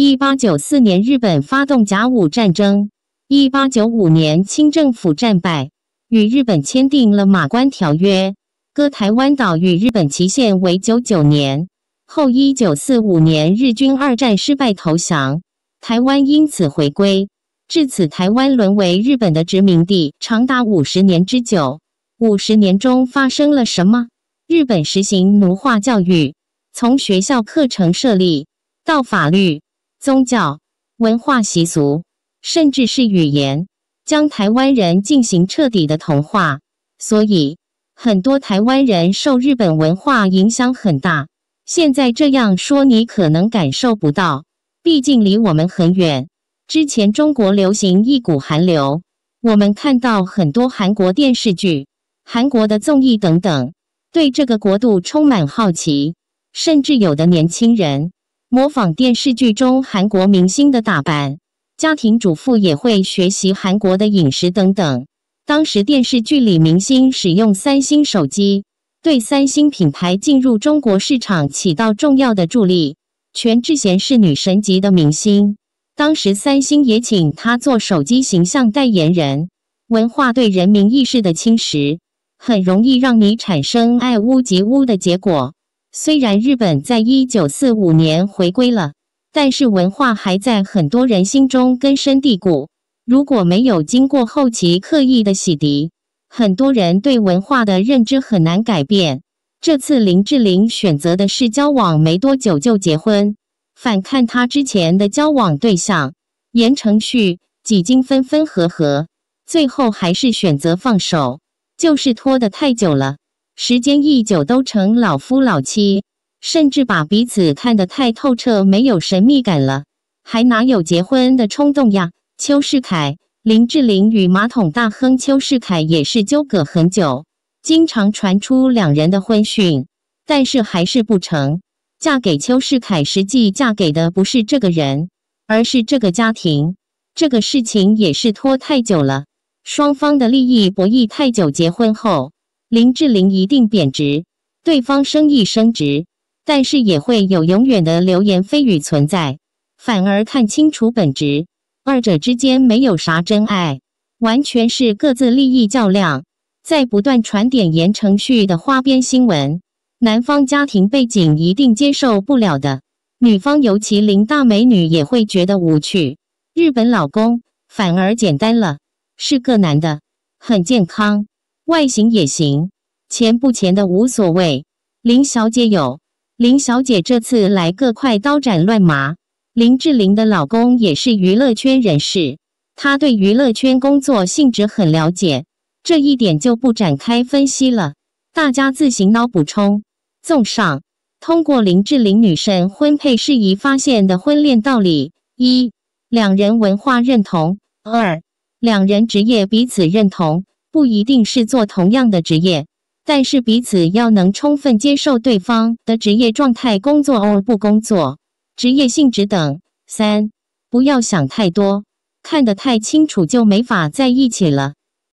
一八九四年，日本发动甲午战争。一八九五年，清政府战败，与日本签订了《马关条约》，割台湾岛与日本。期限为九九年。后一九四五年，日军二战失败投降，台湾因此回归。至此，台湾沦为日本的殖民地，长达五十年之久。五十年中发生了什么？日本实行奴化教育，从学校课程设立到法律。宗教、文化、习俗，甚至是语言，将台湾人进行彻底的同化。所以，很多台湾人受日本文化影响很大。现在这样说，你可能感受不到，毕竟离我们很远。之前中国流行一股韩流，我们看到很多韩国电视剧、韩国的综艺等等，对这个国度充满好奇，甚至有的年轻人。模仿电视剧中韩国明星的打扮，家庭主妇也会学习韩国的饮食等等。当时电视剧里明星使用三星手机，对三星品牌进入中国市场起到重要的助力。全智贤是女神级的明星，当时三星也请她做手机形象代言人。文化对人民意识的侵蚀，很容易让你产生爱屋及乌的结果。虽然日本在一九四五年回归了，但是文化还在很多人心中根深蒂固。如果没有经过后期刻意的洗涤，很多人对文化的认知很难改变。这次林志玲选择的是交往没多久就结婚，反看她之前的交往对象，言承旭几经分分合合，最后还是选择放手，就是拖得太久了。时间一久，都成老夫老妻，甚至把彼此看得太透彻，没有神秘感了，还哪有结婚的冲动呀？邱世凯、林志玲与马桶大亨邱世凯也是纠葛很久，经常传出两人的婚讯，但是还是不成。嫁给邱世凯，实际嫁给的不是这个人，而是这个家庭。这个事情也是拖太久了，双方的利益博弈太久，结婚后。林志玲一定贬值，对方生意升值，但是也会有永远的流言蜚语存在，反而看清楚本质，二者之间没有啥真爱，完全是各自利益较量，在不断传点言承旭的花边新闻，男方家庭背景一定接受不了的，女方尤其林大美女也会觉得无趣，日本老公反而简单了，是个男的，很健康。外形也行，钱不钱的无所谓。林小姐有林小姐，这次来个快刀斩乱麻。林志玲的老公也是娱乐圈人士，他对娱乐圈工作性质很了解，这一点就不展开分析了，大家自行脑补充。综上，通过林志玲女神婚配事宜发现的婚恋道理：一、两人文化认同；二、两人职业彼此认同。不一定是做同样的职业，但是彼此要能充分接受对方的职业状态、工作或不工作、职业性质等。三，不要想太多，看得太清楚就没法在一起了。